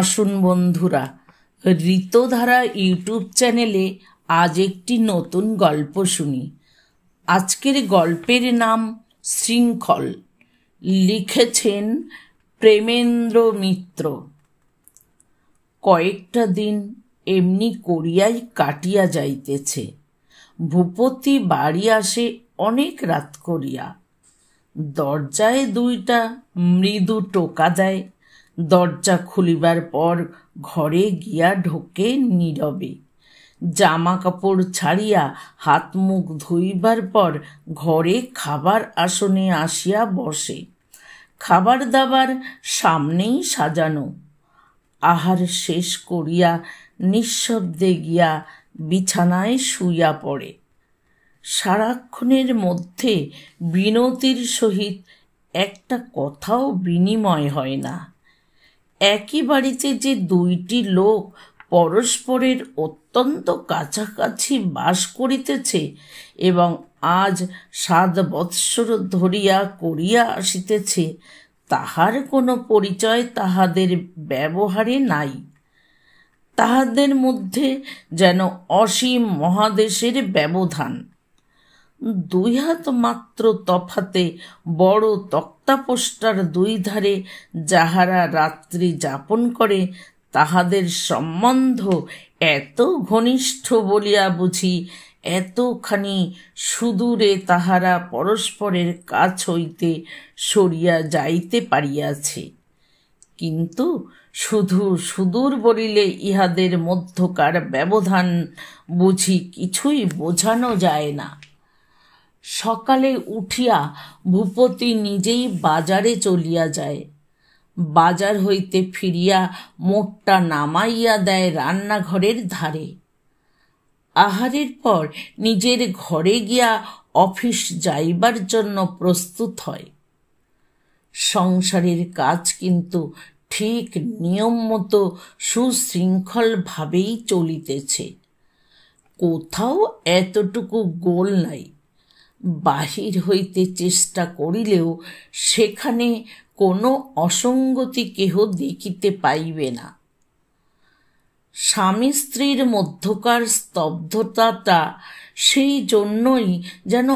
আসুন বন্ধুরা ঋতধারা ইউটিউব চ্যানেলে আজ একটি নতুন গল্প শুনি আজকের গল্পের নাম শৃঙ্খল লিখেছেন প্রেমেন্দ্র মিত্র কয়েকটা দিন এমনি করিয়াই কাটিয়া যাইতেছে ভূপতি বাড়ি আসে অনেক রাত করিয়া দরজায় দুইটা মৃদু টোকা দেয় দরজা খুলিবার পর ঘরে গিয়া ঢোকে নীরবে জামা কাপড় ছাড়িয়া হাত মুখ ধুইবার পর ঘরে খাবার আসনে আসিয়া বসে খাবার দাবার সামনেই সাজানো আহার শেষ করিয়া নিঃশব্দে গিয়া বিছানায় শুইয়া পড়ে সারাক্ষণের মধ্যে বিনতির সহিত একটা কথাও বিনিময় হয় না একই বাড়িতে যে দুইটি লোক পরস্পরের অত্যন্ত কাছাকাছি বাস করিতেছে এবং আজ সাত বৎসর ধরিয়া করিয়া আসিতেছে তাহার কোনো পরিচয় তাহাদের ব্যবহারে নাই তাহাদের মধ্যে যেন অসীম মহাদেশের ব্যবধান দুই হাত মাত্র তফাতে বড় তক্তাপোষ্টার দুই ধারে যাহারা রাত্রি যাপন করে তাহাদের সম্বন্ধ এত ঘনিষ্ঠ বলিয়া বুঝি এতখানি সুদূরে তাহারা পরস্পরের কাছ হইতে সরিয়া যাইতে পারিয়াছে কিন্তু শুধু সুদূর বলিলে ইহাদের মধ্যকার ব্যবধান বুঝি কিছুই বোঝানো যায় না সকালে উঠিয়া ভূপতি নিজেই বাজারে চলিয়া যায় বাজার হইতে ফিরিয়া মোটটা নামাইয়া দেয় রান্নাঘরের ধারে আহারের পর নিজের ঘরে গিয়া অফিস যাইবার জন্য প্রস্তুত হয় সংসারের কাজ কিন্তু ঠিক নিয়ম মতো সুশৃঙ্খলভাবেই চলিতেছে কোথাও এতটুকু গোল নাই বাহির হইতে চেষ্টা করিলেও সেখানে কোনো অসঙ্গতি কেহ দেখিতে পাইবে না স্বামী স্ত্রীর মধ্যকার স্তব্ধতাটা সেই জন্যই যেন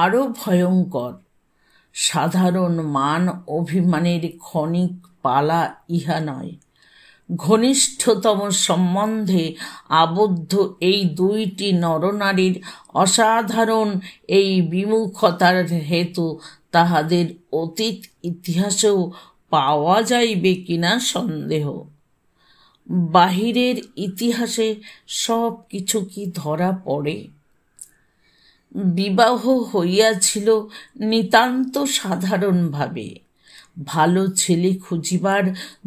আরও ভয়ঙ্কর সাধারণ মান অভিমানের ক্ষণিক পালা ইহা নয় ঘনিষ্ঠতম সম্বন্ধে আবদ্ধ এই দুইটি নরনারীর অসাধারণ এই বিমুখতার হেতু তাহাদের অতীত ইতিহাসেও পাওয়া যাইবে কিনা সন্দেহ বাহিরের ইতিহাসে সব কিছু কি ধরা পড়ে বিবাহ হইয়াছিল নিতান্ত সাধারণভাবে ভালো ছেলে খুঁজিবার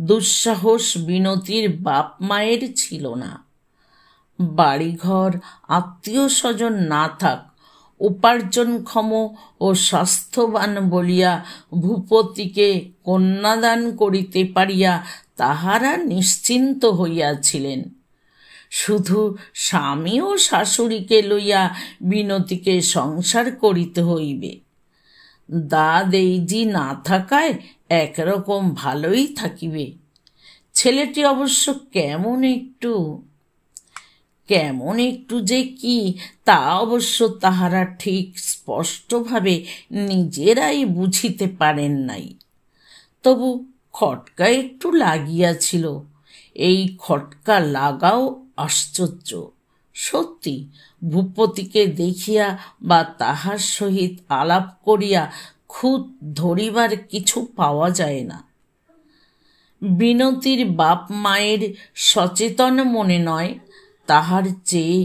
দুঃসাহস বিনতির বাপ মায়ের ছিল না বাড়িঘর আত্মীয় স্বজন না থাক উপার্জনক্ষম ও স্বাস্থ্যবান বলিয়া ভূপতিকে কন্যাদান করিতে পারিয়া তাহারা নিশ্চিন্ত হইয়াছিলেন শুধু স্বামী ও শাশুড়িকে লইয়া বিনতিকে সংসার করিতে হইবে দাদ এই না থাকায় একরকম ভালোই থাকিবে ছেলেটি অবশ্য কেমন একটু কেমন একটু যে কি তা অবশ্য তাহারা ঠিক স্পষ্টভাবে নিজেরাই বুঝিতে পারেন নাই তবু খটকা একটু লাগিয়াছিল এই খটকা লাগাও আশ্চর্য সত্যি ভূপতিকে দেখিয়া বা তাহার সহিত আলাপ করিয়া খুদ ধরিবার কিছু পাওয়া যায় না বিনতির বাপ মায়ের সচেতন মনে নয় তাহার চেয়ে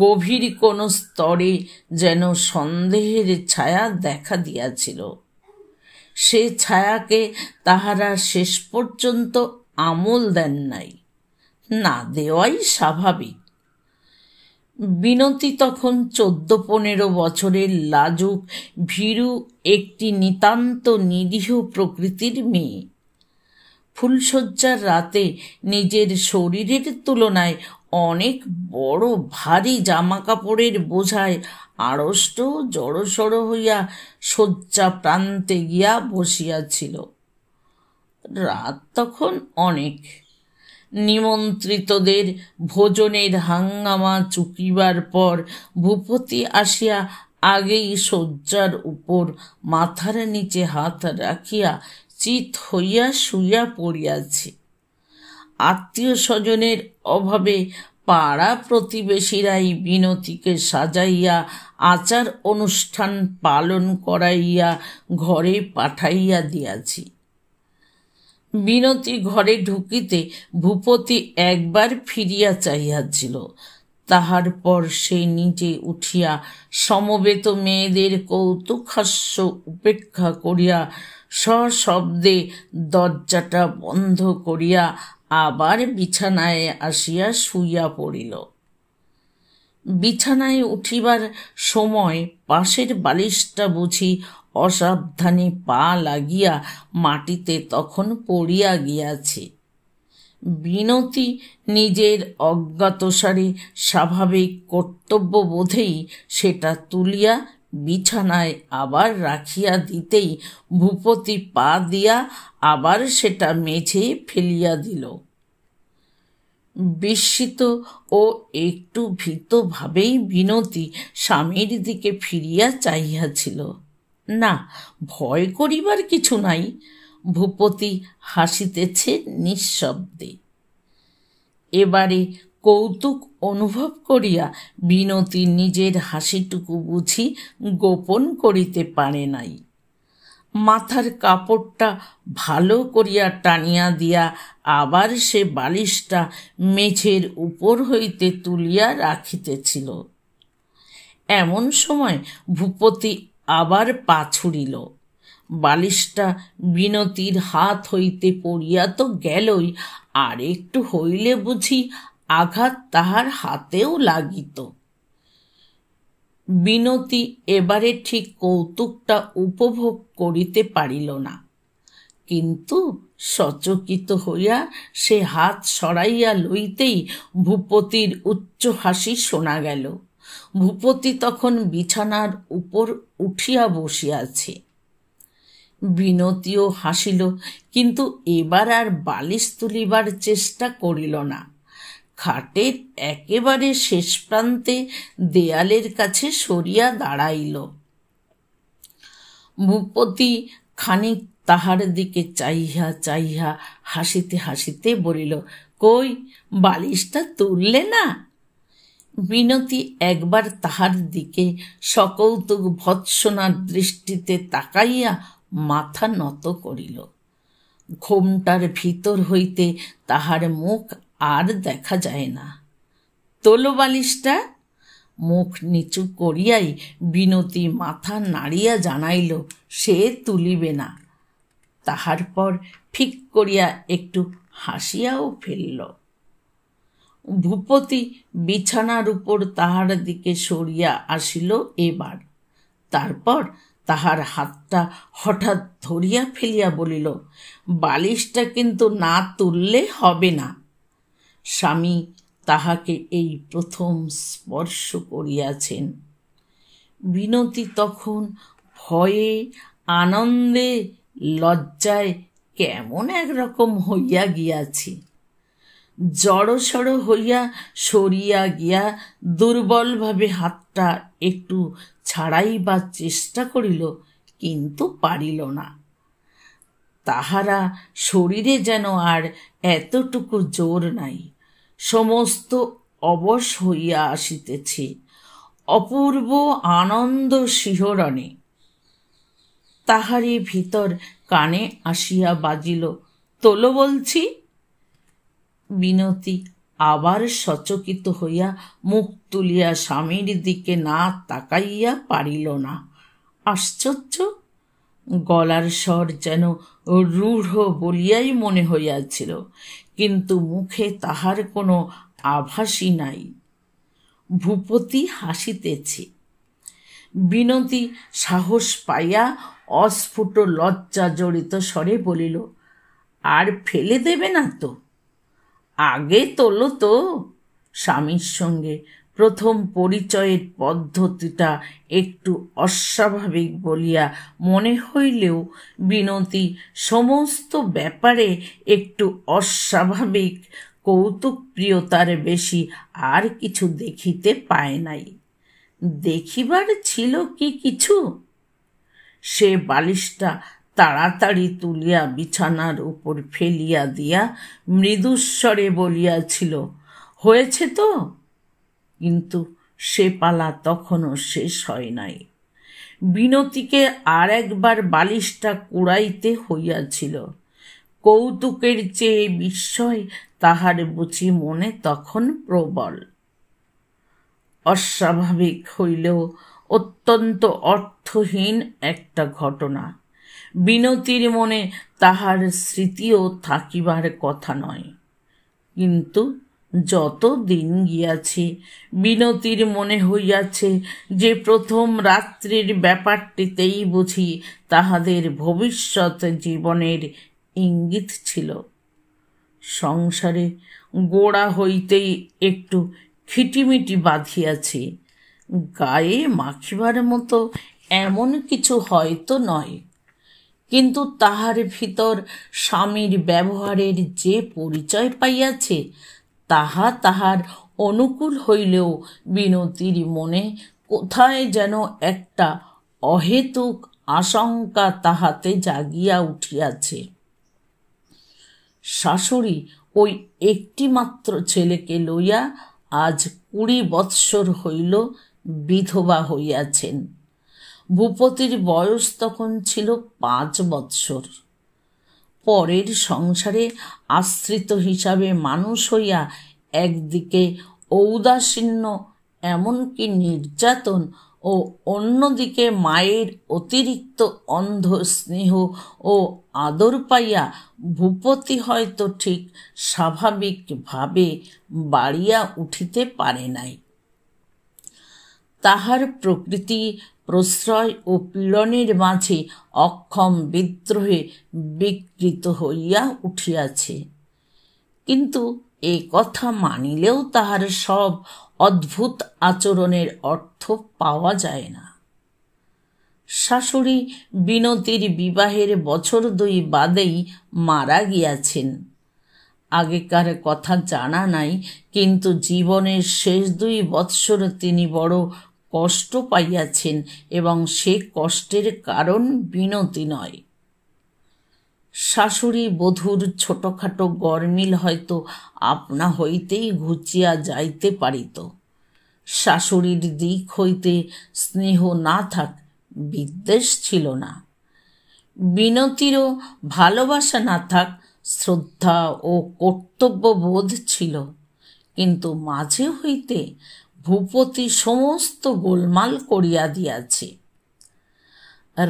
গভীর কোনো স্তরে যেন সন্দেহের ছায়া দেখা দিয়াছিল সে ছায়াকে তাহারা শেষ পর্যন্ত আমল দেন নাই না দেওয়াই স্বাভাবিক বিনতি তখন চোদ্দ পনেরো বছরের লাজুক ভীরু একটি নিতান্ত নিরীহ প্রকৃতির মেয়ে ফুলশয্যার রাতে নিজের শরীরের তুলনায় অনেক বড় ভারী জামা কাপড়ের বোঝায় আড়ষ্ট জড়সড় হইয়া শয্যা প্রান্তে গিয়া বসিয়াছিল রাত তখন অনেক নিমন্ত্রিতদের ভোজনের হাঙ্গামা চুকিবার পর ভূপতি আসিয়া আগেই শয্যার উপর মাথার নিচে হাত রাখিয়া চিত হইয়া শুইয়া পড়িয়াছে আত্মীয় স্বজনের অভাবে পাড়া প্রতিবেশীরাই বিনতিকে সাজাইয়া আচার অনুষ্ঠান পালন করাইয়া ঘরে পাঠাইয়া দিয়াছি বিনতি ঘরে ঢুকিতে ভূপতি একবার ফিরিয়া চাহিয়াছিল তাহার পর সে নিজে উঠিয়া সমবেত মেয়েদের কৌতুকাস্য উপেক্ষা করিয়া সশব্দে দরজাটা বন্ধ করিয়া আবার বিছানায় আসিয়া শুইয়া পড়িল বিছানায় উঠিবার সময় পাশের বালিশটা বুঝি অসাবধানে পা লাগিয়া মাটিতে তখন পড়িয়া গিয়াছে বিনতি নিজের অজ্ঞাতসারে স্বাভাবিক কর্তব্য বোধেই সেটা তুলিয়া বিছানায় আবার রাখিয়া দিতেই ভূপতি পা দিয়া আবার সেটা মেঝে ফেলিয়া দিল বিস্মিত ও একটু ভীতভাবেই বিনতি স্বামীর দিকে ফিরিয়া চাহিয়াছিল না ভয় করিবার কিছু নাই ভূপতি হাসিতেছে নিঃশব্দে এবারে কৌতুক অনুভব করিয়া বিনতি নিজের হাসিটুকু বুঝি গোপন করিতে পারে নাই মাথার কাপড়টা ভালো করিয়া টানিয়া দিয়া আবার সে বালিশটা মেঝের উপর হইতে তুলিয়া রাখিতেছিল এমন সময় ভূপতি আবার পা ছুড়িল বালিশটা বিনতির হাত হইতে পড়িয়া তো গেলই আর একটু হইলে বুঝি আঘাত তাহার হাতেও লাগিত বিনতি এবারে ঠিক কৌতুকটা উপভোগ করিতে পারিল না কিন্তু সচকিত হইয়া সে হাত সরাইয়া লইতেই ভূপতির উচ্চ হাসি শোনা গেল ভূপতি তখন বিছানার উপর উঠিয়া বসিয়াছে বিনতিও হাসিল কিন্তু এবার আর বালিশ তুলিবার চেষ্টা করিল না খাটের একেবারে শেষ প্রান্তে দেয়ালের কাছে সরিয়া দাঁড়াইল ভূপতি খানিক তাহার দিকে চাইহা চাইহা হাসিতে হাসিতে বলিল কই বালিশটা তুললে না বিনতি একবার তাহার দিকে সকৌতুক ভৎসনার দৃষ্টিতে তাকাইয়া মাথা নত করিল ঘোমটার ভিতর হইতে তাহার মুখ আর দেখা যায় না তোলবালিশটা মুখ নিচু করিয়াই বিনতি মাথা নাড়িয়া জানাইল সে তুলিবে না তাহার পর ফিক করিয়া একটু হাসিয়াও ফেলল ভূপতি বিছানার উপর তাহার দিকে সরিয়া আসিল এবার তারপর তাহার হাতটা হঠাৎ ধরিয়া ফেলিয়া বলিল বালিশটা কিন্তু না তুললে হবে না স্বামী তাহাকে এই প্রথম স্পর্শ করিয়াছেন বিনতি তখন ভয়ে আনন্দে লজ্জায় কেমন একরকম হইয়া গিয়াছে জড়সড় হইয়া সরিয়া গিয়া দুর্বলভাবে হাতটা একটু ছাড়াইবার চেষ্টা করিল কিন্তু পারিল না তাহারা শরীরে যেন আর এতটুকু জোর নাই সমস্ত অবশ হইয়া আসিতেছে অপূর্ব আনন্দ শিহরণে তাহারই ভিতর কানে আসিয়া বাজিল তোলো বলছি বিনতি আবার সচকিত হইয়া মুখ তুলিয়া স্বামীর দিকে না তাকাইয়া পারিল না আশ্চর্য গলার স্বর যেন রূঢ় বলিয়াই মনে হইয়াছিল কিন্তু মুখে তাহার কোনো আভাসই নাই ভূপতি হাসিতেছে বিনতি সাহস পাইয়া অস্ফুট লজ্জা জড়িত স্বরে বলিল আর ফেলে দেবে না তো আগে তোলো তো স্বামীর সঙ্গে প্রথম পরিচয়ের পদ্ধতিটা একটু অস্বাভাবিক বলিয়া মনে হইলেও বিনতি সমস্ত ব্যাপারে একটু অস্বাভাবিক কৌতুকপ্রিয়তার বেশি আর কিছু দেখিতে পায় নাই দেখিবার ছিল কি কিছু সে বালিশটা তাড়াতাড়ি তুলিয়া বিছানার উপর ফেলিয়া দিয়া মৃদুস্বরে বলিয়াছিল হয়েছে তো কিন্তু সে পালা তখনও শেষ হয় নাই বিনতিকে আর একবার বালিশটা কুড়াইতে হইয়াছিল কৌতুকের চেয়ে বিস্ময় তাহার বুঝি মনে তখন প্রবল অস্বাভাবিক হইলেও অত্যন্ত অর্থহীন একটা ঘটনা বিনতির মনে তাহার স্মৃতিও থাকিবার কথা নয় কিন্তু যত দিন গিয়াছে বিনতির মনে হইয়াছে যে প্রথম রাত্রির ব্যাপারটিতেই বুঝি তাহাদের ভবিষ্যৎ জীবনের ইঙ্গিত ছিল সংসারে গোড়া হইতেই একটু খিটিমিটি বাঁধিয়াছে গায়ে মাখিবার মতো এমন কিছু হয়তো নয় কিন্তু তাহার ভিতর স্বামীর ব্যবহারের যে পরিচয় পাইয়াছে তাহা তাহার অনুকূল হইলেও বিনতির মনে কোথায় যেন একটা অহেতুক আশঙ্কা তাহাতে জাগিয়া উঠিয়াছে শাশুড়ি ওই একটিমাত্র ছেলেকে লইয়া আজ কুড়ি বৎসর হইল বিধবা হইয়াছেন ভূপতির বয়স তখন ছিল পাঁচ বৎসর পরের সংসারে আশ্রিত হিসাবে মানুষ হইয়া একদিকে ঔদাসীন্য এমনকি নির্যাতন ও অন্যদিকে মায়ের অতিরিক্ত অন্ধ স্নেহ ও আদর পাইয়া ভূপতি হয়তো ঠিক স্বাভাবিকভাবে বাড়িয়া উঠিতে পারে নাই তাহার প্রকৃতি প্রশ্রয় ও পীড়নের মাঝে অক্ষম বিদ্রোহে বিকৃত হইয়া উঠিয়াছে কিন্তু এ কথা মানিলেও তাহার সব অদ্ভুত আচরণের অর্থ পাওয়া যায় না শাশুড়ি বিনতির বিবাহের বছর দুই বাদেই মারা গিয়াছেন আগেকার কথা জানা নাই কিন্তু জীবনের শেষ দুই বৎসর তিনি বড় কষ্ট পাইয়াছেন এবং সে কষ্টের কারণ বিনতি নয় শাশুড়ি বধূর ছোটোখাটো গরমিল হয়তো আপনা হইতেই ঘুচিয়া যাইতে পারিত শাশুড়ির দিক হইতে স্নেহ না থাক বিদ্বেষ ছিল না বিনতিরও ভালোবাসা না থাক শ্রদ্ধা ও কর্তব্যবোধ ছিল কিন্তু মাঝে হইতে ভূপতি সমস্ত গোলমাল করিয়া দিয়াছে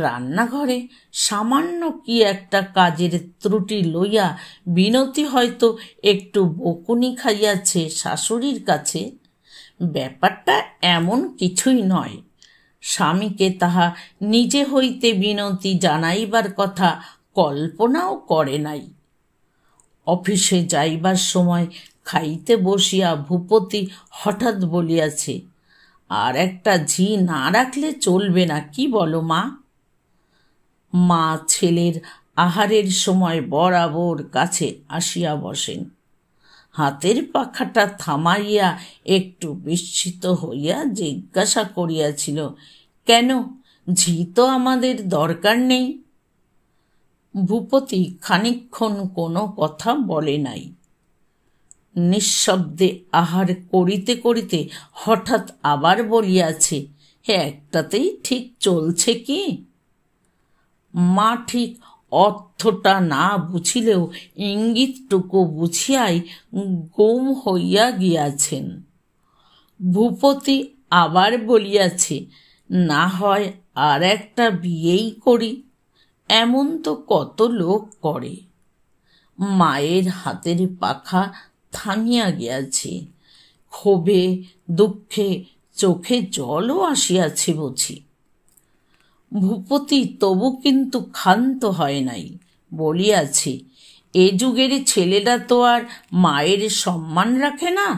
রান্নাঘরে সামান্য কি একটা কাজের ত্রুটি লইয়া বিনতি হয়তো একটু বকুনি খাইয়াছে শাশুড়ির কাছে ব্যাপারটা এমন কিছুই নয় স্বামীকে তাহা নিজে হইতে বিনতি জানাইবার কথা কল্পনাও করে নাই অফিসে যাইবার সময় খাইতে বসিয়া ভূপতি হঠাৎ বলিয়াছে আর একটা ঝি না রাখলে চলবে না কি বলো মা মা ছেলের আহারের সময় বরাবর কাছে আসিয়া বসেন হাতের পাখাটা থামাইয়া একটু বিস্মিত হইয়া জিজ্ঞাসা করিয়াছিল কেন ঝি তো আমাদের দরকার নেই ভূপতি খানিক্ষণ কোনো কথা বলে নাই নিঃশব্দে আহার করিতে করিতে হঠাৎ আবার বলিয়াছে একটাতেই ঠিক চলছে কি মা ঠিক অর্থটা না বুঝিলেও ইঙ্গিতটুকু বুঝিয়াই গুম হইয়া গিয়াছেন ভূপতি আবার বলিয়াছে না হয় আর একটা বিয়েই করি এমন তো কত লোক করে মায়ের হাতের পাখা থামিয়া গিয়াছে ক্ষোভে দুঃখে চোখে জলও আসিয়াছে বুঝি ভূপতি তবু কিন্তু ক্ষান্ত হয় নাই বলিয়াছে এ যুগের ছেলেরা তো আর মায়ের সম্মান রাখে না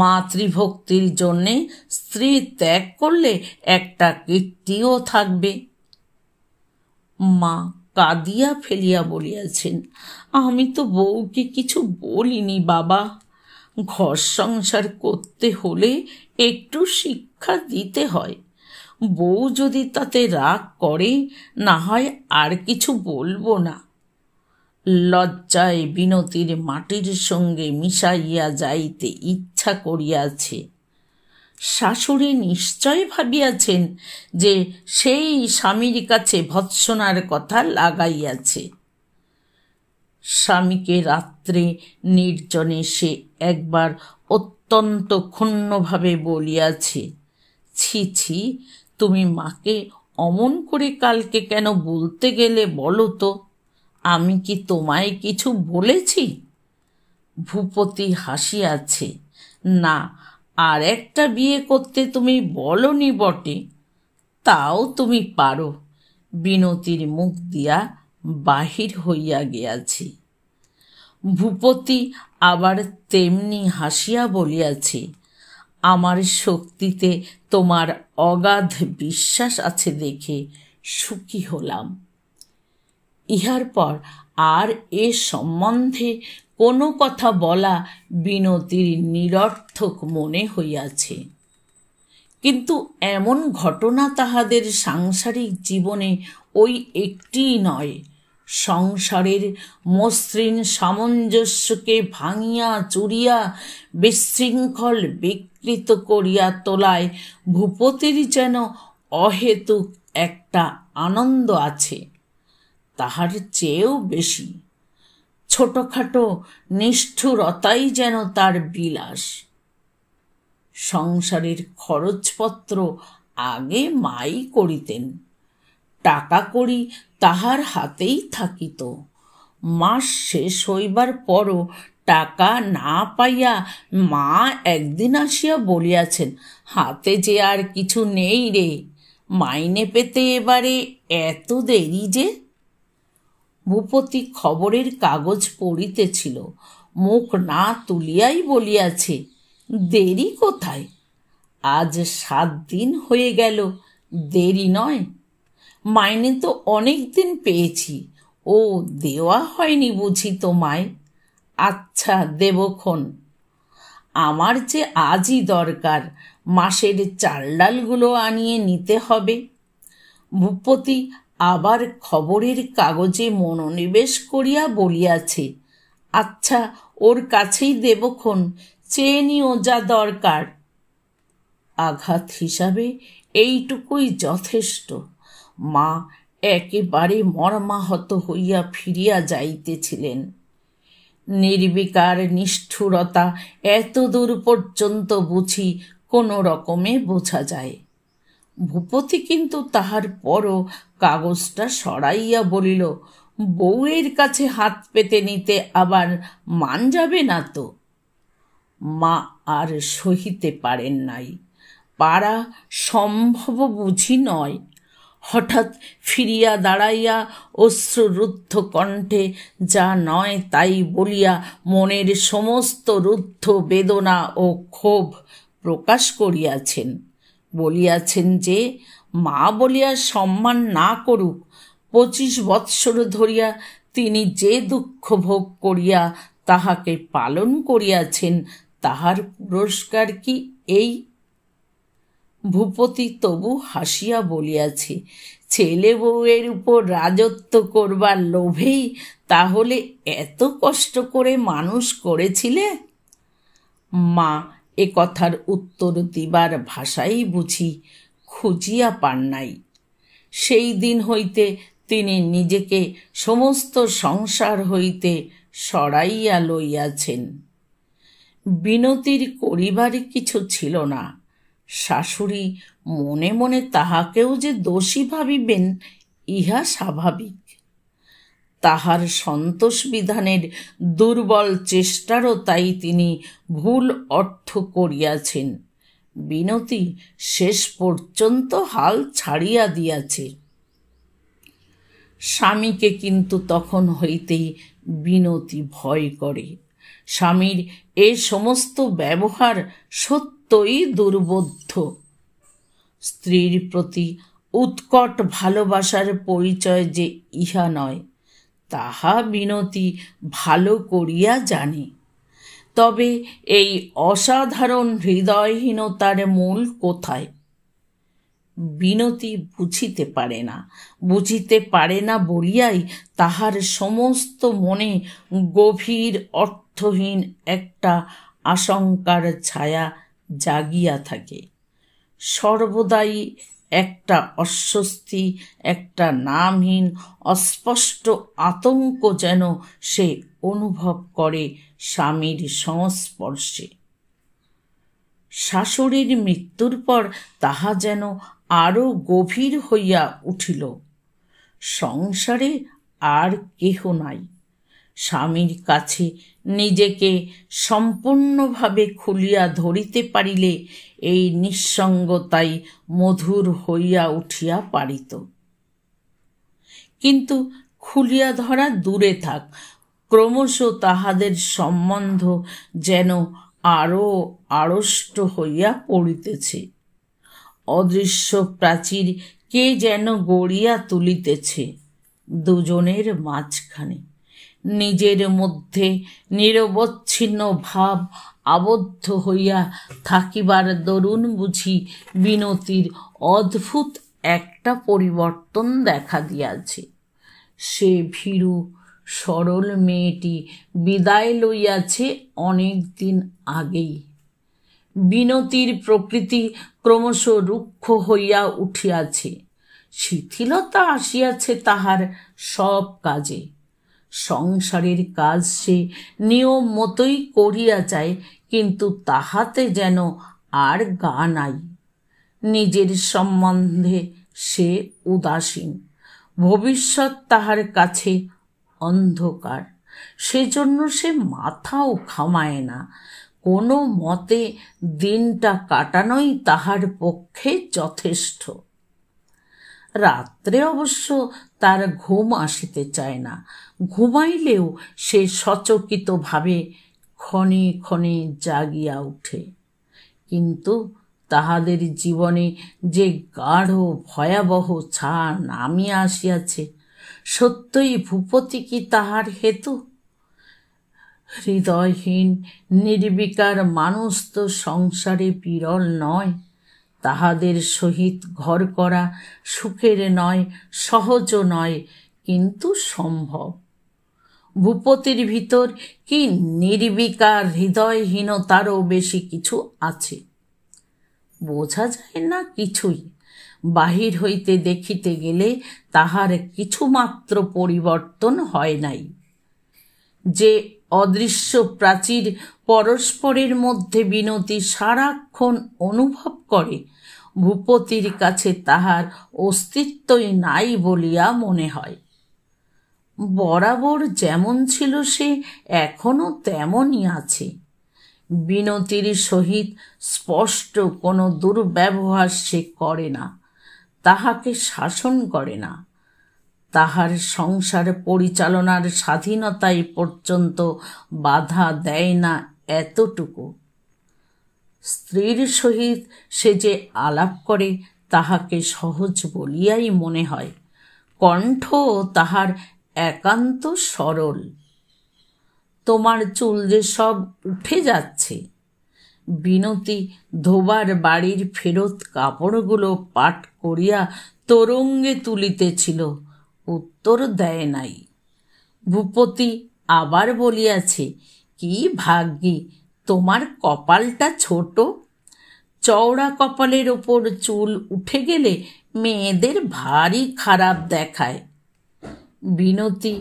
মাতৃভক্তির জন্যে স্ত্রী ত্যাগ করলে একটা কীর্তিও থাকবে মা কাঁদিয়া ফেলিয়া বলিয়াছেন আমি তো বউকে কিছু বলিনি বাবা ঘর সংসার করতে হলে একটু শিক্ষা দিতে হয় বউ যদি তাতে রাগ করে না হয় আর কিছু বলবো না লজ্জায় বিনতির মাটির সঙ্গে মিশাইয়া যাইতে ইচ্ছা করিয়াছে শাশুড়ি নিশ্চয় ভাবিয়াছেন যে সেই স্বামীর কাছে ভৎসনার কথা লাগাইয়াছে স্বামীকে রাত্রে নির্জনে সে একবার অত্যন্ত ক্ষুণ্ণভাবে বলিয়াছে ছি ছি তুমি মাকে অমন করে কালকে কেন বলতে গেলে বলো তো আমি কি তোমায় কিছু বলেছি ভূপতি হাসিয়াছে না আর একটা বিয়ে করতে তুমি বলনি বটে তাও তুমি পারো বিনতির মুখ দিয়া বাহির হইয়া গিয়াছি ভূপতি আবার তেমনি হাসিয়া বলিয়াছে আমার শক্তিতে তোমার অগাধ বিশ্বাস আছে দেখে সুখী হলাম ইহার পর আর এ সম্বন্ধে কোনো কথা বলা বিনতির নিরর্থক মনে হইয়াছে কিন্তু এমন ঘটনা তাহাদের সাংসারিক জীবনে ওই একটিই নয় সংসারের মসৃণ সামঞ্জস্যকে ভাঙিয়া চুরিয়া বিশৃঙ্খল বিকৃত করিয়া তোলায় ভূপতির যেন অহেতুক একটা আনন্দ আছে তাহার চেয়েও বেশি ছোটখাটো নিষ্ঠুরতাই যেন তার বিলাস সংসারের খরচপত্র আগে মাই করিতেন টাকা করি তাহার হাতেই থাকিত মাস শেষ হইবার পরও টাকা না পাইয়া মা একদিন আসিয়া বলিয়াছেন হাতে যে আর কিছু নেই রে মাইনে পেতে এবারে এত দেরি যে ভূপতি খবরের কাগজ পড়িতেছিল মুখ না তুলিয়াই বলিয়াছে দেরি কোথায় আজ সাত দিন হয়ে গেল দেরি নয় মাইনে তো অনেক দিন পেয়েছি ও দেওয়া হয়নি বুঝি তোমায় আচ্ছা দেবক্ষণ আমার যে আজই দরকার মাসের চাল ডালগুলো আনিয়ে নিতে হবে ভূপতি আবার খবরের কাগজে মনোনিবেশ করিয়া বলিয়াছে আচ্ছা ওর কাছেই দেবক্ষণ চেয়ে নিও যা দরকার আঘাত হিসাবে এইটুকুই যথেষ্ট মা একেবারে মর্মাহত হইয়া ফিরিয়া যাইতেছিলেন নির্বিকার নিষ্ঠুরতা এতদূর পর্যন্ত বুঝি কোনো রকমে বোঝা যায় ভূপতি কিন্তু তাহার পরও কাগজটা সরাইয়া বলিল বউয়ের কাছে হাত পেতে নিতে আবার মান যাবে না তো মা আর সহিতে পারেন নাই পাড়া সম্ভব বুঝি নয় হঠাৎ ফিরিয়া দাঁড়াইয়া অশ্রুরুদ্ধ কণ্ঠে যা নয় তাই বলিয়া মনের সমস্ত রুদ্ধ বেদনা ও ক্ষোভ প্রকাশ করিয়াছেন বলিয়াছেন যে মা বলিয়া সম্মান না করুক পঁচিশ বৎসর ধরিয়া তিনি যে দুঃখ ভোগ করিয়া তাহাকে পালন করিয়াছেন তাহার পুরস্কার কি এই ভূপতি তবু হাসিয়া বলিয়াছে ছেলে বউয়ের উপর রাজত্ব করবার লোভেই তাহলে এত কষ্ট করে মানুষ করেছিলে মা এ কথার উত্তর দিবার ভাষাই বুঝি খুঁজিয়া পান নাই সেই দিন হইতে তিনি নিজেকে সমস্ত সংসার হইতে সরাইয়া লইয়াছেন বিনতির করিবার কিছু ছিল না শাশুড়ি মনে মনে তাহাকেও যে দোষী ভাবিবেন ইহা স্বাভাবিক তাহার সন্তোষ বিধানের দুর্বল চেষ্টারও তাই তিনি ভুল অর্থ করিয়াছেন বিনতি শেষ পর্যন্ত হাল ছাড়িয়া দিয়াছে স্বামীকে কিন্তু তখন হইতেই বিনতি ভয় করে স্বামীর এ সমস্ত ব্যবহার সত্যই দুর্বোধ্য স্ত্রীর প্রতি উৎকট ভালোবাসার পরিচয় যে ইহা নয় তাহা বিনতি ভালো করিয়া জানে তবে এই অসাধারণ হৃদয়হীনতার মূল কোথায় বিনতি বুঝিতে পারে না বুঝিতে পারে না বলিয়াই তাহার সমস্ত মনে গভীর অর্থহীন একটা আশঙ্কার ছায়া জাগিয়া থাকে সর্বদাই একটা অস্বস্তি একটা নামহীন অস্পষ্ট আতঙ্ক যেন সে অনুভব করে স্বামীর সংস্পর্শে শাশুড়ির মৃত্যুর পর তাহা যেন আরও গভীর হইয়া উঠিল সংসারে আর কেহ নাই স্বামীর কাছে নিজেকে সম্পূর্ণভাবে খুলিয়া ধরিতে পারিলে এই নিঃসঙ্গতাই মধুর হইয়া উঠিয়া পারিত কিন্তু খুলিয়া ধরা দূরে থাক ক্রমশ তাহাদের সম্বন্ধ যেন আরও আড়ষ্ট হইয়া পড়িতেছে অদৃশ্য প্রাচীর কে যেন গড়িয়া তুলিতেছে দুজনের মাঝখানে নিজের মধ্যে নিরবচ্ছিন্ন ভাব আবদ্ধ হইয়া থাকিবার দরুণ বুঝি বিনতির অদ্ভুত একটা পরিবর্তন দেখা দিয়াছে সে ভীরু সরল মেয়েটি বিদায় লইয়াছে অনেক দিন আগেই বিনতির প্রকৃতি ক্রমশ রুক্ষ হইয়া উঠিয়াছে শিথিলতা আসিয়াছে তাহার সব কাজে সংসারের কাজ সে নিয়ম মতোই করিয়া যায় কিন্তু তাহাতে যেন আর গা নাই নিজের সম্বন্ধে সে উদাসীন ভবিষ্যৎ তাহার কাছে অন্ধকার সেজন্য সে মাথাও খামায় না কোনো মতে দিনটা কাটানোই তাহার পক্ষে যথেষ্ট রাত্রে অবশ্য তার ঘুম আসিতে চায় না ঘুমাইলেও সে সচকিতভাবে ক্ষণে ক্ষণে জাগিয়া উঠে কিন্তু তাহাদের জীবনে যে গাঢ় ভয়াবহ ছা নামিয়া আসিয়াছে সত্যই ভূপতি কি তাহার হেতু হৃদয়হীন নির্বিকার মানুষ তো সংসারে বিরল নয় তাহাদের সহিত ঘর করা সুখের নয় সহজ নয় কিন্তু সম্ভব ভূপতির ভিতর কি নির্বিকার হৃদয়হীনতারও বেশি কিছু আছে বোঝা যায় না কিছুই বাহির হইতে দেখিতে গেলে তাহার কিছুমাত্র পরিবর্তন হয় নাই যে অদৃশ্য প্রাচীর পরস্পরের মধ্যে বিনতি সারাক্ষণ অনুভব করে ভূপতির কাছে তাহার অস্তিত্বই নাই বলিয়া মনে হয় বরাবর যেমন ছিল সে এখনও তেমনই আছে বিনতির সহিত স্পষ্ট কোনো দুর্ব্যবহার সে করে না তাহাকে শাসন করে না তাহার সংসার পরিচালনার স্বাধীনতায় পর্যন্ত বাধা দেয় না এতটুকু স্ত্রীর সহিত সে যে আলাপ করে তাহাকে সহজ বলিয়াই মনে হয় কণ্ঠ তাহার একান্ত সরল তোমার চুল যে সব উঠে যাচ্ছে বিনতি ধোবার বাড়ির ফেরত কাপড়গুলো পাট করিয়া তরঙ্গে তুলিতেছিল উত্তর দেয় নাই ভূপতি আবার বলিয়াছে কি ভাগ্যি তোমার কপালটা ছোট চওড়া কপালের ওপর চুল উঠে গেলে মেয়েদের ভারী খারাপ দেখায় বিনতি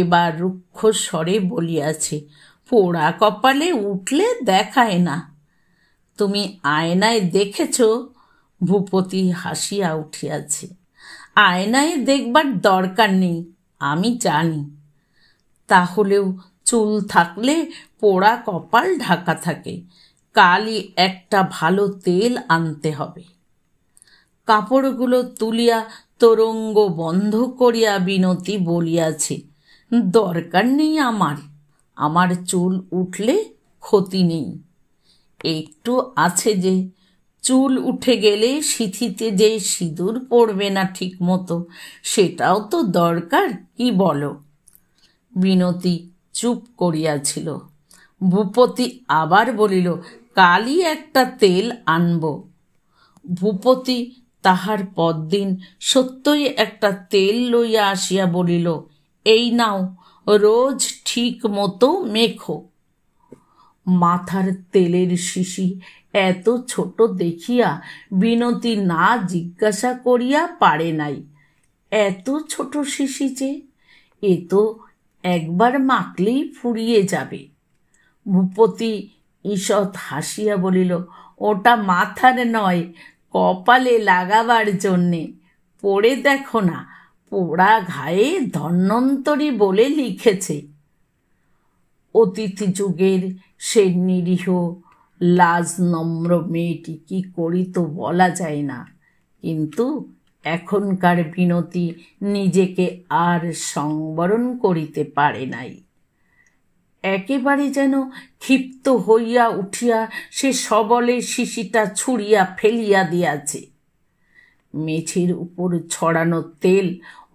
এবার রুক্ষ স্বরে বলিয়াছে পোড়া কপালে উঠলে দেখায় না তুমি আয়নায় দেখেছ ভূপতি হাসিয়া উঠিয়াছে আয়নায় দেখবার দরকার নেই আমি জানি তাহলেও চুল থাকলে পোড়া কপাল ঢাকা থাকে কালই একটা ভালো তেল আনতে হবে কাপড়গুলো তুলিয়া তরঙ্গ বন্ধ করিয়া বিনতি বলিয়াছে দরকার নেই আমার আমার চুল উঠলে ক্ষতি নেই একটু আছে যে চুল উঠে গেলে সিথিতে যে সিঁদুর পড়বে না ঠিক মতো সেটাও তো দরকার কি বলো বিনতি চুপ করিয়াছিল ভূপতি আবার বলিল কালই একটা তেল আনব ভূপতি তাহার পরদিন সত্যই একটা তেল লইয়া আসিয়া বলিল এই নাও রোজ ঠিক মতো মেখো মাথার তেলের শিশি এত ছোট দেখিয়া বিনতি না জিজ্ঞাসা করিয়া পারে নাই এত ছোট শিশি যে এ তো একবার মাখলেই ফুরিয়ে যাবে ভূপতি ঈষৎ হাসিয়া বলিল ওটা মাথার নয় কপালে লাগাবার জন্যে পড়ে দেখো না পোড়া ঘায়ে ধন্যন্তরী বলে লিখেছে অতীত যুগের সে নিরীহ লাজ নম্র মেয়েটি কি করিত বলা যায় না কিন্তু এখনকার বিনতি নিজেকে আর সংবরণ করিতে পারে নাই একেবারে যেন ক্ষিপ্ত হইয়া উঠিয়া সে সবলে শিশিটা ছুড়িয়া ফেলিয়া দিয়াছে মেঝের উপর ছড়ানো তেল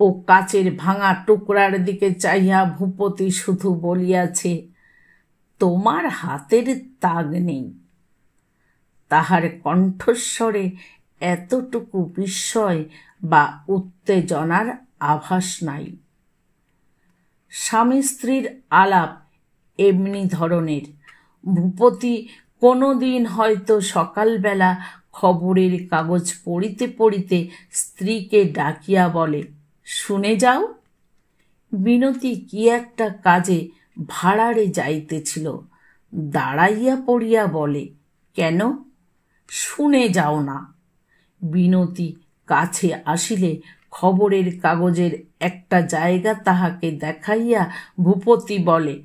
ও কাচের ভাঙা টুকরার দিকে চাইয়া ভূপতি শুধু বলিয়াছে তোমার হাতের তাগ নেই তাহার কণ্ঠস্বরে এতটুকু বিস্ময় বা উত্তেজনার আভাস নাই স্বামী স্ত্রীর আলাপ এমনি ধরনের ভূপতি কোনো দিন হয়তো সকালবেলা খবরের কাগজ পড়িতে পড়িতে স্ত্রীকে ডাকিয়া বলে শুনে যাও বিনতি কি একটা কাজে ভাড়ারে যাইতেছিল দাঁড়াইয়া পড়িয়া বলে কেন শুনে যাও না বিনতি কাছে আসিলে খবরের কাগজের একটা জায়গা তাহাকে দেখাইয়া ভূপতি বলে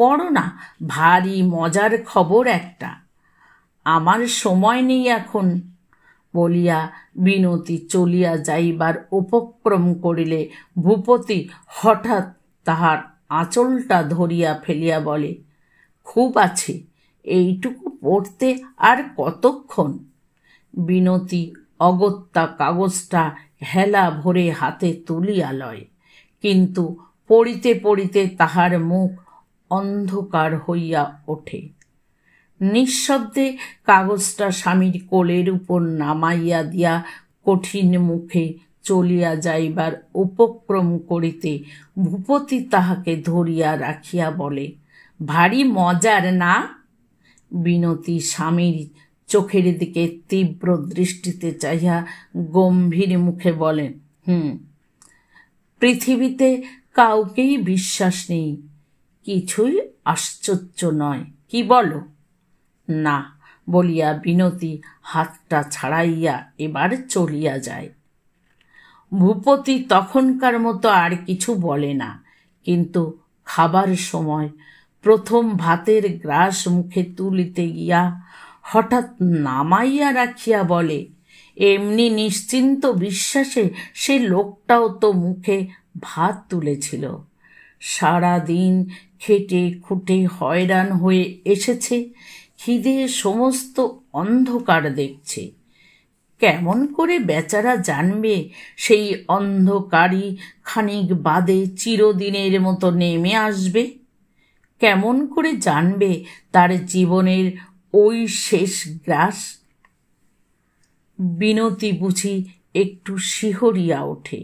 পড়ো না ভারী মজার খবর একটা আমার সময় নেই এখন বলিয়া বিনতি চলিয়া যাইবার উপক্রম করিলে ভূপতি হঠাৎ তাহার আঁচলটা ধরিয়া ফেলিয়া বলে খুব আছে এইটুকু পড়তে আর কতক্ষণ বিনতি অগত্যা কাগজটা হেলা ভরে হাতে তুলিয়া লয় কিন্তু পড়িতে পড়িতে তাহার মুখ অন্ধকার হইয়া ওঠে নিঃশব্দে কাগজটা স্বামীর কোলের উপর নামাইয়া দিয়া কঠিন মুখে চলিয়া যাইবার উপক্রম করিতে ভূপতি তাহাকে ধরিয়া রাখিয়া বলে ভারী মজার না বিনতি স্বামীর চোখের দিকে তীব্র দৃষ্টিতে চাহিয়া গম্ভীর মুখে বলেন হুম পৃথিবীতে কাউকেই বিশ্বাস নেই কিছুই আশ্চর্য নয় কি বলো না বলিয়া বিনতি হাতটা ছাড়াইয়া এবার চলিয়া যায় ভূপতি তখনকার মতো আর কিছু বলে না কিন্তু খাবার সময় প্রথম ভাতের গ্রাস মুখে তুলিতে গিয়া হঠাৎ নামাইয়া রাখিয়া বলে এমনি নিশ্চিন্ত বিশ্বাসে সে লোকটাও তো মুখে ভাত তুলেছিল সারা দিন খেটে খুঁটে হয়রান হয়ে এসেছে খিদে সমস্ত অন্ধকার দেখছে কেমন করে বেচারা জানবে সেই অন্ধকারই খানিক বাদে চিরদিনের মতো নেমে আসবে কেমন করে জানবে তার জীবনের ওই শেষ গ্রাস বিনতি বুঝি একটু শিহরিয়া ওঠে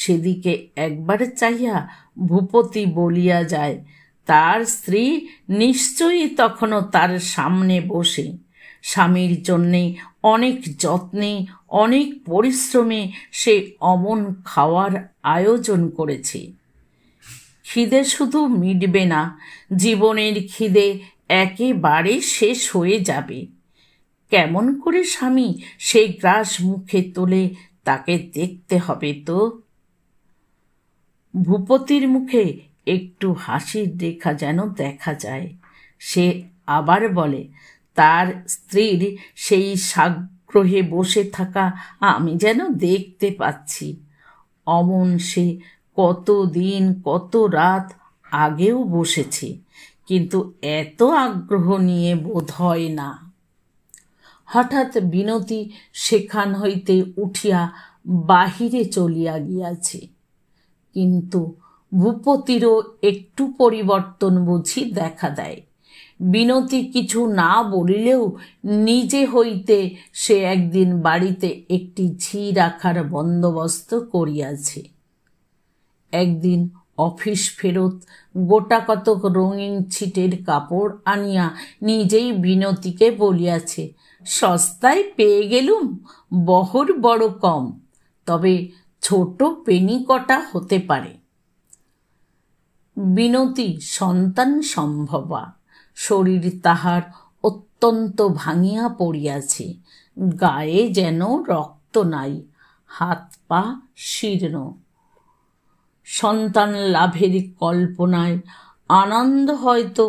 সেদিকে একবার চাহিয়া ভূপতি বলিয়া যায় তার স্ত্রী নিশ্চয়ই তখনও তার সামনে বসে স্বামীর জন্যে অনেক যত্নে অনেক পরিশ্রমে সে অমন খাওয়ার আয়োজন করেছে খিদে শুধু মিটবে না জীবনের খিদে একেবারে শেষ হয়ে যাবে কেমন করে স্বামী সেই গ্রাস মুখে তোলে তাকে দেখতে হবে তো ভূপতির মুখে একটু হাসির রেখা যেন দেখা যায় সে আবার বলে তার স্ত্রীর সেই সাগ্রহে বসে থাকা আমি যেন দেখতে পাচ্ছি অমন সে কত দিন কত রাত আগেও বসেছে কিন্তু এত আগ্রহ নিয়ে বোধ হয় না হঠাৎ বিনতি সেখান হইতে উঠিয়া বাহিরে চলিয়া গিয়াছে কিন্তু ভূপতিরও একটু পরিবর্তন বুঝি দেখা দেয় বিনতি কিছু না বলিলেও নিজে হইতে সে একদিন বাড়িতে একটি ঝি রাখার বন্দোবস্ত করিয়াছে একদিন অফিস ফেরত গোটা কতক রঙিন ছিটের কাপড় আনিয়া নিজেই বিনতিকে বলিয়াছে সস্তায় পেয়ে গেলুম বহর বড় কম তবে ছোট পেনি কটা হতে পারে বিনতি সন্তান সম্ভবা শরীর তাহার অত্যন্ত ভাঙিয়া পড়িয়াছে গায়ে যেন রক্ত নাই হাত পা শীর্ণ সন্তান লাভের কল্পনায় আনন্দ হয়তো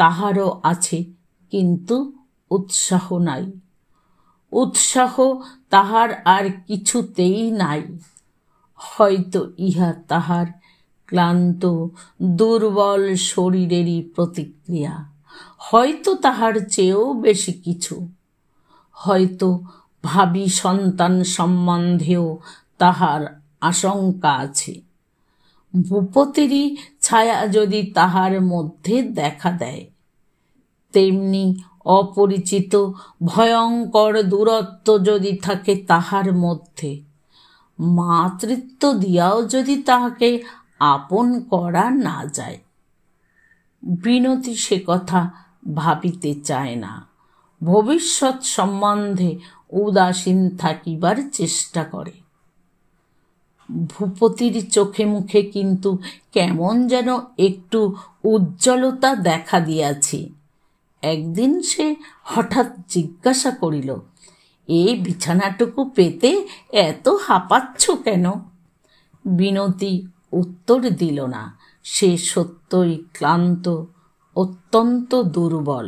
তাহারও আছে কিন্তু উৎসাহ নাই উৎসাহ তাহার আর কিছুতেই নাই হয়তো ইহা তাহার ক্লান্ত দুর্বল শরীরেরই প্রতিক্রিয়া হয়তো তাহার চেয়েও বেশি কিছু হয়তো ভাবি সন্তান সম্বন্ধেও তাহার আশঙ্কা আছে ভূপতিরই ছায়া যদি তাহার মধ্যে দেখা দেয় তেমনি অপরিচিত ভয়ঙ্কর দূরত্ব যদি থাকে তাহার মধ্যে মাতৃত্ব দিয়াও যদি তাহাকে আপন করা না যায় বিনতি সে কথা ভাবিতে চায় না ভবিষ্যৎ সম্বন্ধে উদাসীন থাকিবার চেষ্টা করে ভূপতির চোখে মুখে কিন্তু কেমন যেন একটু উজ্জ্বলতা দেখা দিয়াছে একদিন সে হঠাৎ জিজ্ঞাসা করিল এই বিছানাটুকু পেতে এত হাঁপাচ্ছ কেন বিনতি উত্তর দিল না সে সত্যই ক্লান্ত অত্যন্ত দুর্বল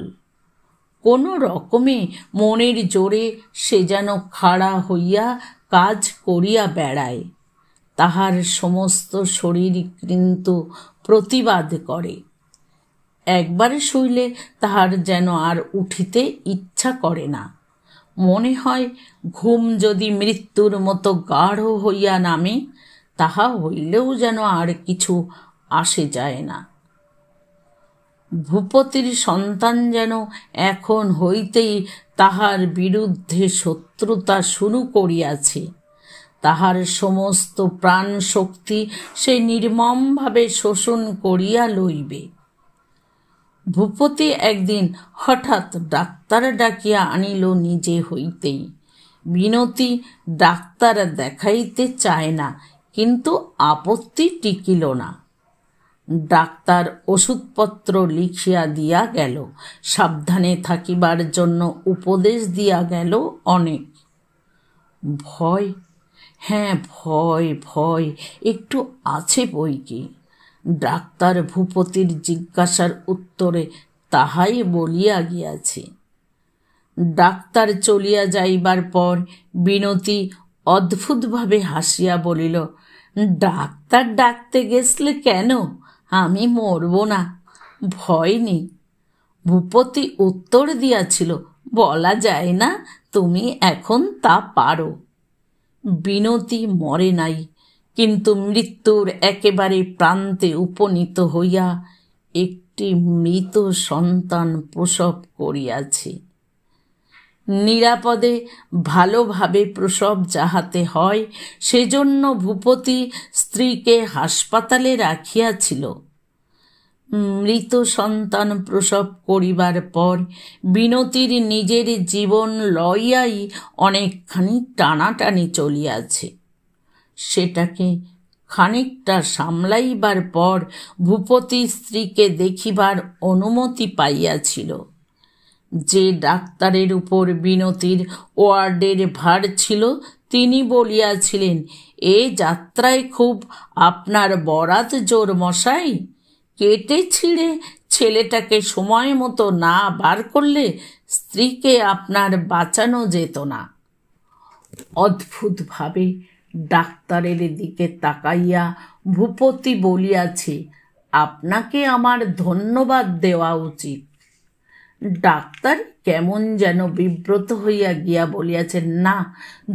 কোনো রকমে মনের জোরে সে যেন খাড়া হইয়া কাজ করিয়া বেড়ায় তাহার সমস্ত শরীর কিন্তু প্রতিবাদ করে একবারে শুইলে তাহার যেন আর উঠিতে ইচ্ছা করে না মনে হয় ঘুম যদি মৃত্যুর মতো গাঢ় হইয়া নামে তাহা হইলেও যেন আর কিছু আসে যায় না ভূপতির সন্তান যেন এখন হইতেই তাহার বিরুদ্ধে শত্রুতা শুরু করিয়াছে তাহার সমস্ত প্রাণ শক্তি সে নির্মমভাবে শোষণ করিয়া লইবে ভূপতি একদিন হঠাৎ ডাক্তার ডাকিয়া আনিল নিজে হইতেই বিনতি ডাক্তার দেখাইতে চায় না কিন্তু আপত্তি টিকিল না ডাক্তার ওষুধপত্র লিখিয়া দিয়া গেল সাবধানে থাকিবার জন্য উপদেশ দিয়া গেল অনেক ভয় হ্যাঁ ভয় ভয় একটু আছে বইকে ডাক্তার ভূপতির জিজ্ঞাসার উত্তরে তাহাই বলিয়া গিয়াছে ডাক্তার চলিয়া যাইবার পর বিনতি অদ্ভুতভাবে হাসিয়া বলিল ডাক্তার ডাকতে গেছলে কেন আমি মরব না ভয় নেই ভূপতি উত্তর দিয়াছিল বলা যায় না তুমি এখন তা পারো বিনতি মরে নাই কিন্তু মৃত্যুর একেবারে প্রান্তে উপনীত হইয়া একটি মৃত সন্তান প্রসব করিয়াছে নিরাপদে ভালোভাবে প্রসব যাহাতে হয় সেজন্য ভূপতি স্ত্রীকে হাসপাতালে রাখিয়াছিল মৃত সন্তান প্রসব করিবার পর বিনতির নিজের জীবন লইয়াই অনেকখানি টানাটানি চলিয়াছে সেটাকে খানিকটা সামলাইবার পর ভূপতি স্ত্রীকে দেখিবার অনুমতি পাইয়াছিল যে ডাক্তারের উপর বিনতির ওয়ার্ডের ভার ছিল তিনি বলিয়াছিলেন এ যাত্রায় খুব আপনার বরাত জোর মশাই কেটে ছিঁড়ে ছেলেটাকে সময় মতো না বার করলে স্ত্রীকে আপনার বাঁচানো যেত না অদ্ভুতভাবে ডাক্তারের দিকে তাকাইয়া ভূপতি বলিয়াছে আপনাকে আমার ধন্যবাদ দেওয়া উচিত ডাক্তার কেমন যেন বিব্রত হইয়া গিয়া বলিয়াছেন না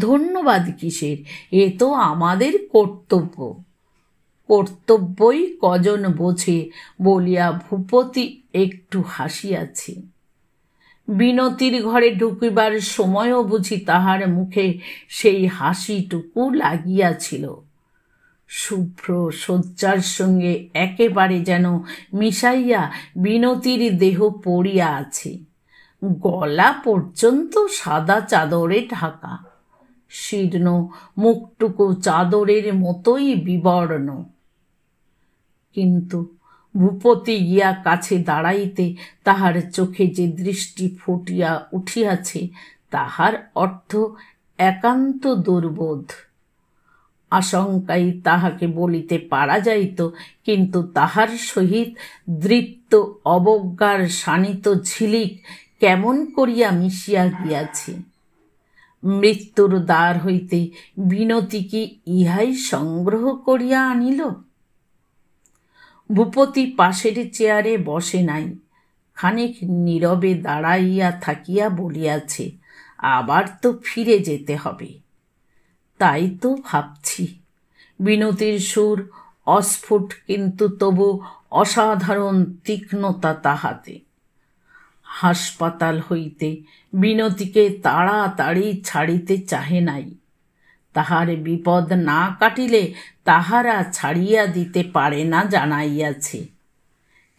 ধন্যবাদ কিসের এ তো আমাদের কর্তব্য কর্তব্যই কজন বোঝে বলিয়া ভূপতি একটু হাসিয়াছে বিনতির ঘরে ঢুকিবার সময়ও বুঝি তাহার মুখে সেই হাসিটুকু লাগিয়াছিল শুভ্র শয্যার সঙ্গে একেবারে যেন মিশাইয়া বিনতির দেহ পড়িয়া আছে গলা পর্যন্ত সাদা চাদরে ঢাকা শীর্ণ মুখটুকু চাদরের মতোই বিবর্ণ কিন্তু ভূপতি গিয়া কাছে দাঁড়াইতে তাহার চোখে যে দৃষ্টি ফুটিয়া উঠিয়াছে তাহার অর্থ একান্ত দুর্বোধ আশঙ্কাই তাহাকে বলিতে পারা যাইত কিন্তু তাহার সহিত দৃপ্ত অবজ্ঞার শানিত ঝিলিক কেমন করিয়া মিশিয়া গিয়াছে মৃত্যুর দ্বার হইতে বিনতি কি ইহাই সংগ্রহ করিয়া আনিল ভূপতি পাশের চেয়ারে বসে নাই খানিক নীরবে দাঁড়াইয়া থাকিয়া বলিয়াছে আবার তো ফিরে যেতে হবে তাই তো ভাবছি বিনতির সুর অস্ফুট কিন্তু তবু অসাধারণ তীক্ষ্ণতা তাহাতে হাসপাতাল হইতে বিনতিকে তাড়াতাড়ি ছাড়িতে চাহে নাই তাহার বিপদ না কাটিলে তাহারা ছাড়িয়া দিতে পারে না জানাইয়াছে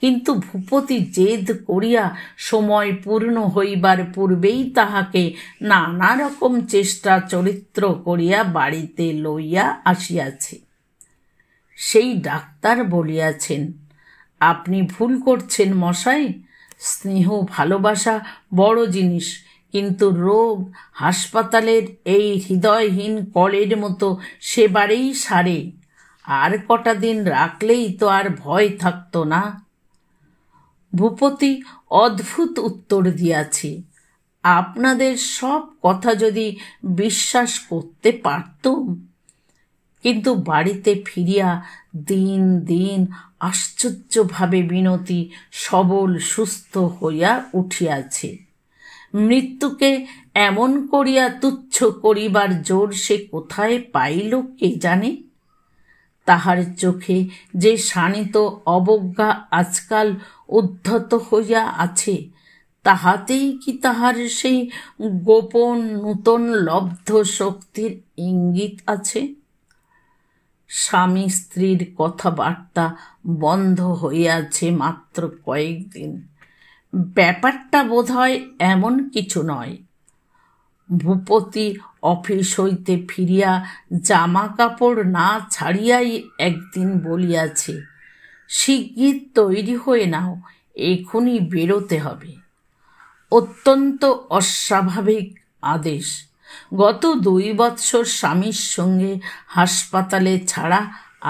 কিন্তু ভূপতি জেদ করিয়া সময় পূর্ণ হইবার পূর্বেই তাহাকে নানা রকম চেষ্টা চরিত্র করিয়া বাড়িতে লইয়া আসিয়াছে সেই ডাক্তার বলিয়াছেন আপনি ভুল করছেন মশাই স্নেহ ভালোবাসা বড় জিনিস কিন্তু রোগ হাসপাতালের এই হৃদয়হীন কলের মতো সেবারেই সারে আর কটা দিন রাখলেই তো আর ভয় থাকতো না ভূপতি অদ্ভুত উত্তর দিয়াছে আপনাদের সব কথা যদি বিশ্বাস করতে পারতুম কিন্তু বাড়িতে ফিরিয়া দিন দিন আশ্চর্যভাবে বিনতি সবল সুস্থ হইয়া উঠিয়াছে মৃত্যুকে এমন করিয়া তুচ্ছ করিবার জোর সে কোথায় পাইল কে জানে তাহার চোখে যে শানিত অবজ্ঞা আজকাল উদ্ধত হইয়া আছে তাহাতেই কি তাহার সেই গোপন নূতন লব্ধ শক্তির ইঙ্গিত আছে স্বামী স্ত্রীর কথাবার্তা বন্ধ হইয়াছে মাত্র কয়েকদিন ব্যাপারটা বোধহয় এমন কিছু নয় ভূপতি অফিস হইতে ফিরিয়া জামা কাপড় না ছাড়িয়াই একদিন বলিয়াছে শিগগির তৈরি হয়ে নাও এখনই বেরোতে হবে অত্যন্ত অস্বাভাবিক আদেশ গত দুই বৎসর স্বামীর সঙ্গে হাসপাতালে ছাড়া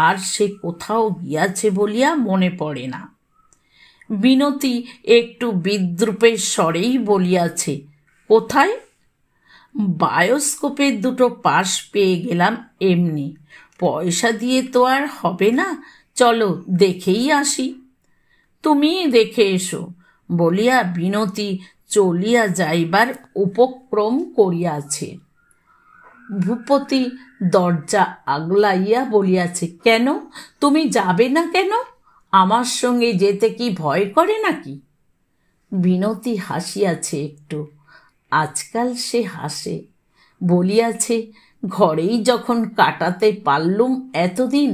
আর সে কোথাও গিয়াছে বলিয়া মনে পড়ে না বিনতি একটু বিদ্রুপের স্বরেই বলিয়াছে কোথায় বায়োস্কোপের দুটো পাশ পেয়ে গেলাম এমনি পয়সা দিয়ে তো আর হবে না চলো দেখেই আসি তুমি দেখে এসো বলিয়া বিনতি চলিয়া যাইবার উপক্রম করিয়াছে ভূপতি দরজা আগলাইয়া বলিয়াছে কেন তুমি যাবে না কেন আমার সঙ্গে যেতে কি ভয় করে নাকি বিনতি হাসিয়াছে একটু আজকাল সে হাসে বলিয়াছে ঘরেই যখন কাটাতে পারলুম এতদিন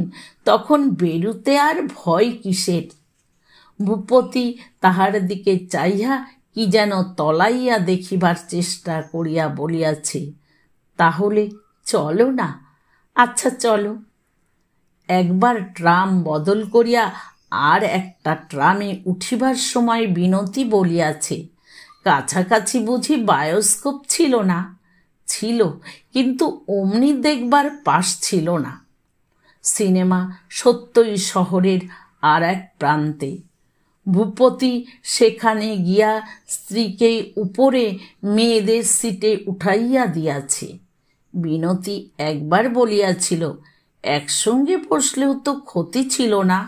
তখন বেরুতে আর ভয় কিসের ভূপতি তাহার দিকে চাইয়া কি যেন তলাইয়া দেখিবার চেষ্টা করিয়া বলিয়াছে তাহলে চলো না আচ্ছা চলো একবার ট্রাম বদল করিয়া আর একটা ট্রামে উঠিবার সময় বিনতি বলিয়াছে কাছাকাছি বুঝি বায়োস্কোপ ছিল না ছিল কিন্তু অমনি দেখবার পাশ ছিল না সিনেমা সত্যই শহরের আর এক প্রান্তে ভূপতি সেখানে গিয়া স্ত্রীকে উপরে মেয়েদের সিটে উঠাইয়া দিয়াছে বিনতি একবার বলিয়াছিল একসঙ্গে বসলেও তো ক্ষতি ছিল না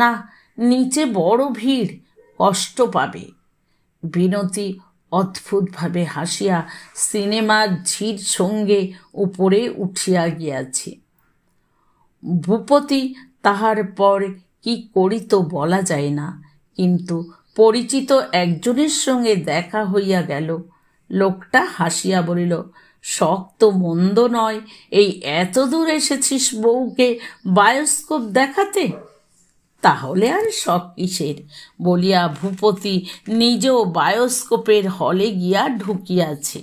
না নিচে বড় ভিড় কষ্ট পাবে বিনতি অদ্ভুতভাবে হাসিয়া সিনেমার ঝির সঙ্গে উপরে উঠিয়া গিয়াছে ভূপতি তাহার পর কি করিত বলা যায় না কিন্তু পরিচিত একজনের সঙ্গে দেখা হইয়া গেল লোকটা হাসিয়া বলিল শক্ত মন্দ নয় এই এত দূর এসেছিস বউকে বায়োস্কোপ দেখাতে তাহলে আর শখ কিসের বলিয়া ভূপতি নিজ বায়োস্কোপের হলে গিয়া ঢুকিয়াছে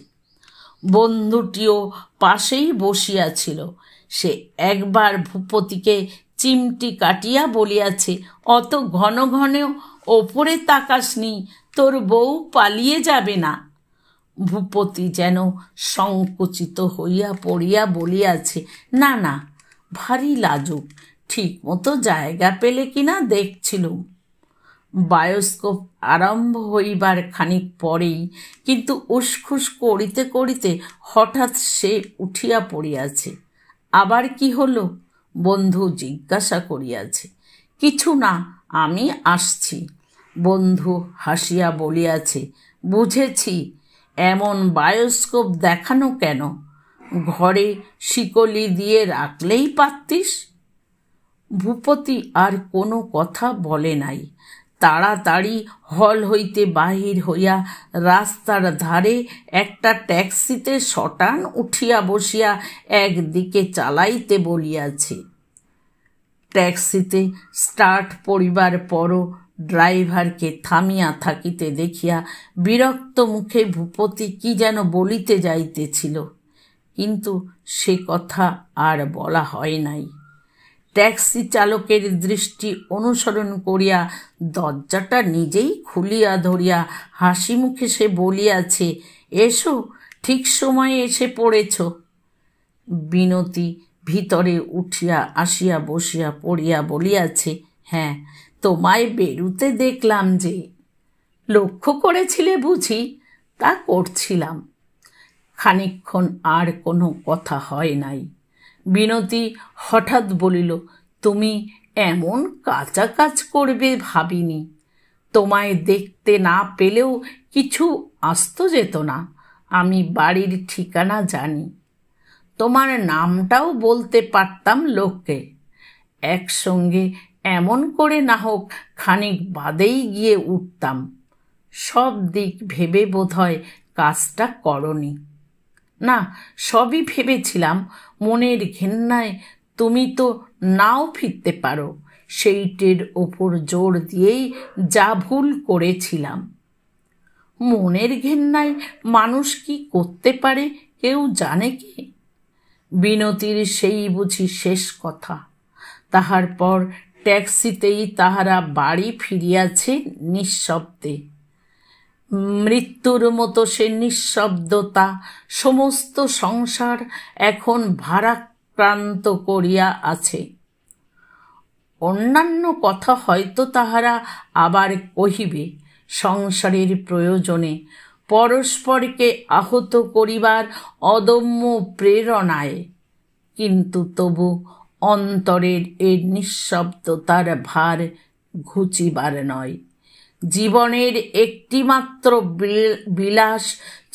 বন্ধুটিও পাশেই বসিয়াছিল সে একবার ভূপতিকে চিমটি কাটিয়া বলিয়াছে অত ঘন ঘন ওপরে নি তোর বউ পালিয়ে যাবে না ভূপতি যেন সংকুচিত হইয়া পড়িয়া বলিয়াছে না না ভারী লাজুক ঠিক মতো জায়গা পেলে কিনা দেখছিলুম বায়োস্কোপ আরম্ভ হইবার খানিক পরেই কিন্তু উসখুস করিতে করিতে হঠাৎ সে উঠিয়া পড়িয়াছে আবার কি হলো বন্ধু জিজ্ঞাসা করিয়াছে কিছু না আমি আসছি বন্ধু হাসিয়া বলিয়াছে বুঝেছি এমন বায়োস্কোপ দেখানো কেন ঘরে শিকলি দিয়ে রাখলেই পারতিস ভূপতি আর কোনো কথা বলে নাই তাড়াতাড়ি হল হইতে বাহির হইয়া রাস্তার ধারে একটা ট্যাক্সিতে শটান উঠিয়া বসিয়া একদিকে চালাইতে বলিয়াছে ট্যাক্সিতে স্টার্ট পরিবার পরও ড্রাইভারকে থামিয়া থাকিতে দেখিয়া বিরক্ত মুখে ভূপতি কি যেন বলিতে যাইতেছিল কিন্তু সে কথা আর বলা হয় নাই ট্যাক্সি চালকের দৃষ্টি অনুসরণ করিয়া দরজাটা নিজেই খুলিয়া ধরিয়া হাসি মুখে সে বলিয়াছে এসো ঠিক সময়ে এসে পড়েছ বিনতি ভিতরে উঠিয়া আসিয়া বসিয়া পড়িয়া বলিয়াছে হ্যাঁ তোমায় বেরুতে দেখলাম যে লক্ষ্য করেছিলে বুঝি তা করছিলাম খানিক্ষণ আর কোনো কথা হয় নাই বিনতি হঠাৎ বলিল তুমি এমন কাঁচা কাজ করবে ভাবিনি তোমায় দেখতে না পেলেও কিছু আসত যেত না আমি বাড়ির ঠিকানা জানি তোমার নামটাও বলতে পারতাম লোককে একসঙ্গে এমন করে না হোক খানিক বাদেই গিয়ে উঠতাম সব দিক ভেবে বোধ হয় কাজটা করনি না সবই ভেবেছিলাম মনের ঘেন্নায় তুমি তো নাও ফিরতে পারো সেইটের ওপর জোর দিয়েই যা ভুল করেছিলাম মনের ঘেন্নায় মানুষ কি করতে পারে কেউ জানে কি বিনতির সেই বুঝি শেষ কথা তাহার পর ট্যাক্সিতেই তাহারা বাড়ি ফিরিয়াছে নিঃশব্দে মৃত্যুর মতো সে নিঃশব্দতা সমস্ত সংসার এখন ভারাক্রান্ত করিয়া আছে অন্যান্য কথা হয়তো তাহারা আবার কহিবে সংসারের প্রয়োজনে পরস্পরকে আহত করিবার অদম্য প্রেরণায় কিন্তু তবু অন্তরের এ নিঃশব্দতার ভার ঘুচিবার নয় জীবনের একটিমাত্র বিলাস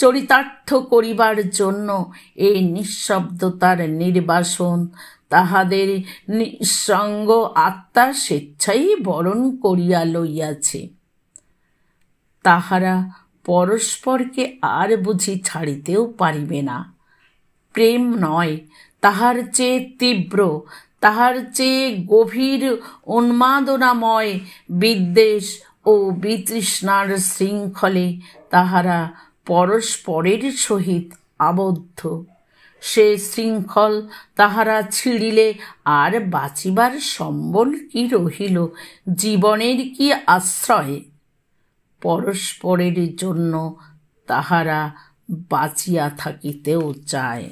চরিতার্থ করিবার জন্য এই নিঃশব্দতার নির্বাসন তাহাদের নিঃসঙ্গ আত্মা স্বেচ্ছাই বরণ করিয়া লইয়াছে তাহারা পরস্পরকে আর বুঝি ছাড়িতেও পারিবে না প্রেম নয় তাহার চেয়ে তীব্র তাহার চেয়ে গভীর উন্মাদনাময় বিদ্বেষ ও বিতৃষ্ণার শৃঙ্খলে তাহারা পরস্পরের সহিত আবদ্ধ সে শৃঙ্খল তাহারা ছিঁড়িলে আর বাঁচিবার সম্বল কি রহিল জীবনের কি আশ্রয় পরস্পরের জন্য তাহারা বাঁচিয়া থাকিতেও চায়